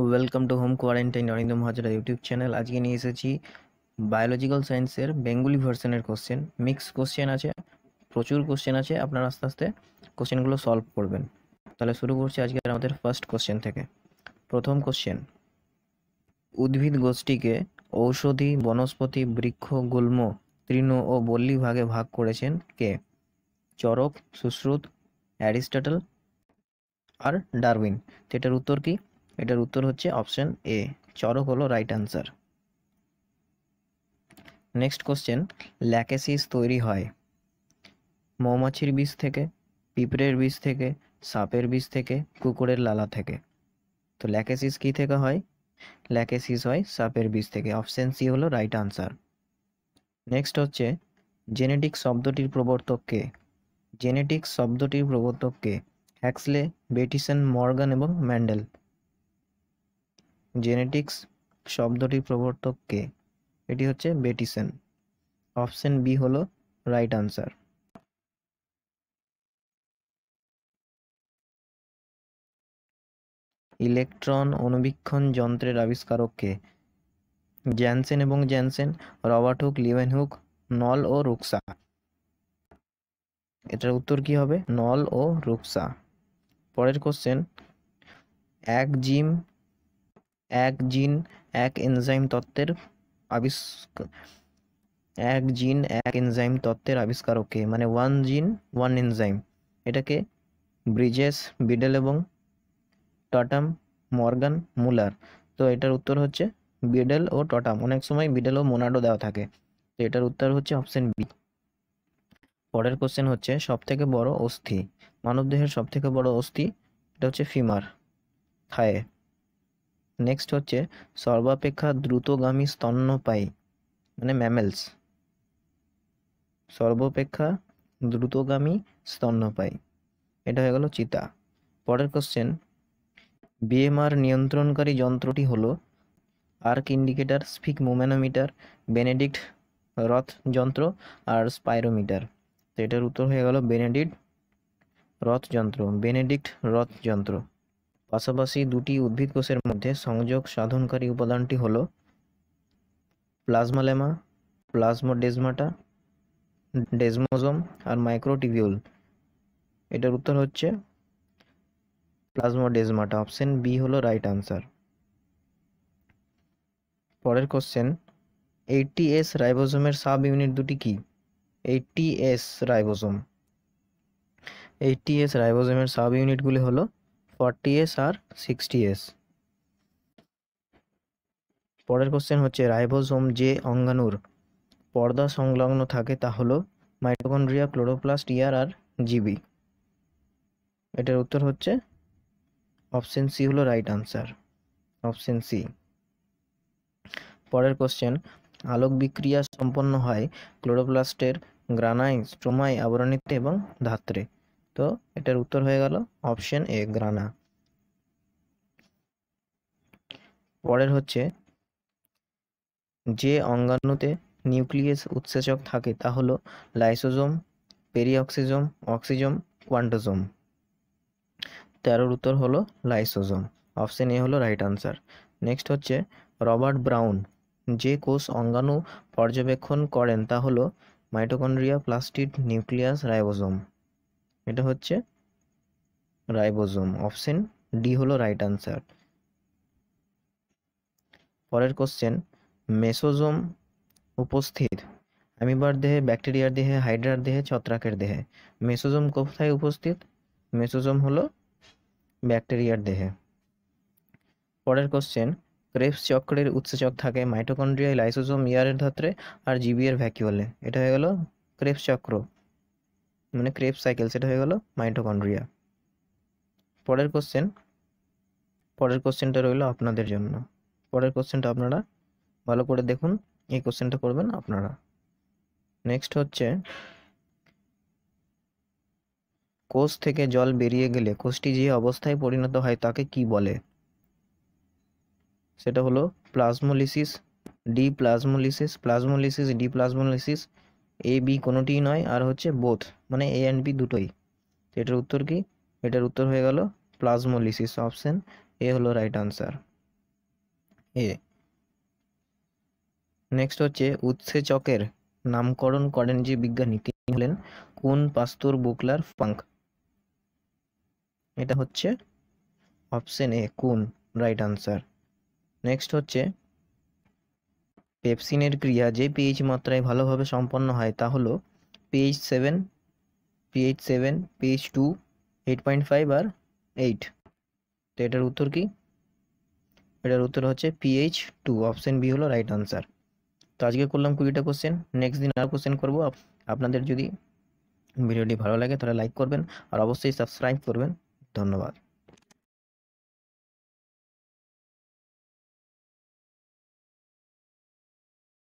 welcome to home quarantine Arindam Hajra YouTube channel আজকে নিয়ে এসেছি বায়োলজিক্যাল সায়েন্সের বেঙ্গুলি ভার্সনের কোশ্চেন মিক্স কোশ্চেন আছে প্রচুর কোশ্চেন আছে আপনারা আস্তে আস্তে কোশ্চেনগুলো সলভ করবেন তাহলে শুরু করছি আজকে আমাদের ফার্স্ট কোশ্চেন থেকে প্রথম কোশ্চেন উদ্ভিদ গোষ্ঠীকে ঔষধি বনস্পতি বৃক্ষ গুল্ম তৃণ ও বল্লী ভাগে ভাগ করেছেন কে চরক সুশ্রুত অ্যারিস্টটল আর ডারউইন তো এটার উত্তর কি এটার উত্তর হচ্ছে অপশন এ চরক হলো right answer next question lachesis তৈরি হয় মৌমাছির বিষ থেকে পিঁপড়ের বিষ থেকে সাপের বিষ থেকে কুকুরের লালা থেকে তো ল্যাকেসিস কী থেকে হয় ল্যাকেসিস হয় সাপের বিষ থেকে অপশন সি হলো রাইট আনসার নেক্সট হচ্ছে জেনেটিক শব্দটির প্রবর্তক কে জেনেটিক শব্দটির প্রবর্তক কে হ্যাক্সলে বেটিসন মর্গান এবং ম্যান্ডেল জেনেটিক্স শব্দটির প্রবর্তক কে এটি হচ্ছে বেটিসেন অপশন বি হলো রাইট আনসার ইলেকট্রন অনুবীক্ষণ যন্ত্রের আবিষ্কারককে জ্যানসেন এবং Janssen Robert Hooke Leeuwenhoek Knoll ও রুকসা এটার উত্তর কি হবে নল ও রুকসা পরের কোশ্চেন এক জিম এক জিন এক এনজাইম তত্ত্বের আবিষ্কার এক জিন এক এনজাইম তত্ত্বের আবিষ্কারকে মানে ওয়ান জিন ওয়ান এনজাইম এটাকে ব্রিজেস বিডেল এবং টটাম মর্গান মুলার তো এটার উত্তর হচ্ছে বিডেল ও টটাম অনেক সময় বিডেল ও মোনাডো দেওয়া থাকে তো এটার উত্তর হচ্ছে অপশন বি পরের কোশ্চেন হচ্ছে সব থেকে বড় অস্থি মানবদেহের থেকে বড় অস্থি এটা হচ্ছে ফিমার থায়ে নেক্সট হচ্ছে সর্বাপেক্ষা দ্রুতগামী স্তন্যপায়ী মানে ম্যামেলস সর্বাপেক্ষা দ্রুতগামী স্তন্যপায়ী এটা হয়ে গেল চিতা পরের কোশ্চেন বিএমআর নিয়ন্ত্রণকারী যন্ত্রটি হলো arc indicator sphygmomanometer Benedict Roth যন্ত্র আর স্পাইরোমিটার তো এটার উত্তর হয়ে গেল বেনেডিক্ট রথ যন্ত্র বেনেডিক্ট রথ যন্ত্র পাশাপাশি দুটি উদ্ভিদ কোষের মধ্যে সংযোগ সাধনকারী উপাদানটি হল প্লাজমালেমা প্লাজমোডেজমাটা ডেজমোজম আর মাইক্রোটিভিউল এটার উত্তর হচ্ছে প্লাজমোডেজমাটা অপশন বি হলো রাইট আনসার পরের কোশ্চেন এইটি এস রাইবোজোমের সাব ইউনিট দুটি কি eighty S ribosome eighty S রাইবোজোমের সাব ইউনিটগুলি হলো ফর্টি এস আর সিক্সটি এস পরের কোশ্চেন হচ্ছে রাইবোজোম যে অঙ্গাণুর পর্দা সংলগ্ন থাকে তা হলো মাইটোকন্ড্রিয়া ক্লোরোপ্লাস্ট ইয়ার e আর জিবি এটার উত্তর হচ্ছে অপশন সি হলো রাইট আনসার অপশন সি পরের কোশ্চেন আলোক বিক্রিয়া সম্পন্ন হয় ক্লোরোপ্লাস্টের গ্রানাই স্ট্রোমাই আবরণীতে এবং ধাত্রে তো এটার উত্তর হয়ে গেল অপশন এ গ্রানা পরের হচ্ছে যে অঙ্গাণুতে নিউক্লিয়াস উৎসেচক থাকে তা হল লাইসোজোম পেরিঅক্সিজোম অক্সিজোম কোয়ান্টোজোম তেরোর উত্তর হলো লাইসোজোম অপশন এ হলো রাইট আনসার নেক্সট হচ্ছে রবার্ট ব্রাউন যে কোষ অঙ্গাণু পর্যবেক্ষণ করেন তা হলো মাইটোকন্ড্রিয়া প্লাস্টিড নিউক্লিয়াস রাইবোজোম এটা হচ্ছে রাইবোজোম অপশন ডি হলো রাইট আনসার পরের কোশ্চেন মেসোজোম উপস্থিত অ্যামিবার দেহে ব্যাকটেরিয়ার দেহে হাইড্রার দেহে ছত্রাকের দেহে মেসোজোম কোথায় উপস্থিত মেসোজোম হলো ব্যাকটেরিয়ার দেহে পরের কোশ্চেন ক্রেপস চক্রের উৎসেচক থাকে মাইটোকন্ড্রিয়া লাইসোজোম ইয়ারের ধাত্রে আর জিবিএর ভ্যাকিউলে এটা হয়ে গেল ক্রেপস চক্র মানে ক্রেপ সাইকেল সেটা হয়ে গেল মাইটোকন্ড্রিয়া পরের কোশ্চেন পরের কোশ্চেনটা রইল আপনাদের জন্য পরের কোশ্চেনটা আপনারা ভালো করে দেখুন এই কোশ্চেনটা করবেন আপনারা নেক্সট হচ্ছে কোষ থেকে জল বেরিয়ে গেলে কোষটি যে অবস্থায় পরিণত হয় তাকে কি বলে সেটা হলো plasmolysis deplasmolysis plasmolysis deplasmolysis A B কোনোটিই নয় আর হচ্ছে বোথ মানে এ অ্যান্ড বি দুটোই তো এটার উত্তর কি এটার উত্তর হয়ে গেল প্লাজমোলিসিস অপশন এ হলো রাইট আনসার এ নেক্সট হচ্ছে উৎসেচকের নামকরণ করেন যে বিজ্ঞানী তিনি হলেন কোন পাস্তুর বুকলার ফাঙ্ক এটা হচ্ছে অপশন এ কোন রাইট আনসার নেক্সট হচ্ছে পেপসিনের ক্রিয়া যে পিএইচ মাত্রায় ভালোভাবে সম্পন্ন হয় তা হলো পিএইচ সেভেন pH 7 pH 2 8.5 আর 8 তাহলে এটার উত্তর কি এটার উত্তর হচ্ছে pH 2 অপশন B হলো রাইট आंसर তো আজকে করলাম 20টা क्वेश्चन नेक्स्ट दिन আর क्वेश्चन করব আপনাদের যদি ভিডিওটি ভালো লাগে তাহলে লাইক করবেন আর অবশ্যই সাবস্ক্রাইব করবেন ধন্যবাদ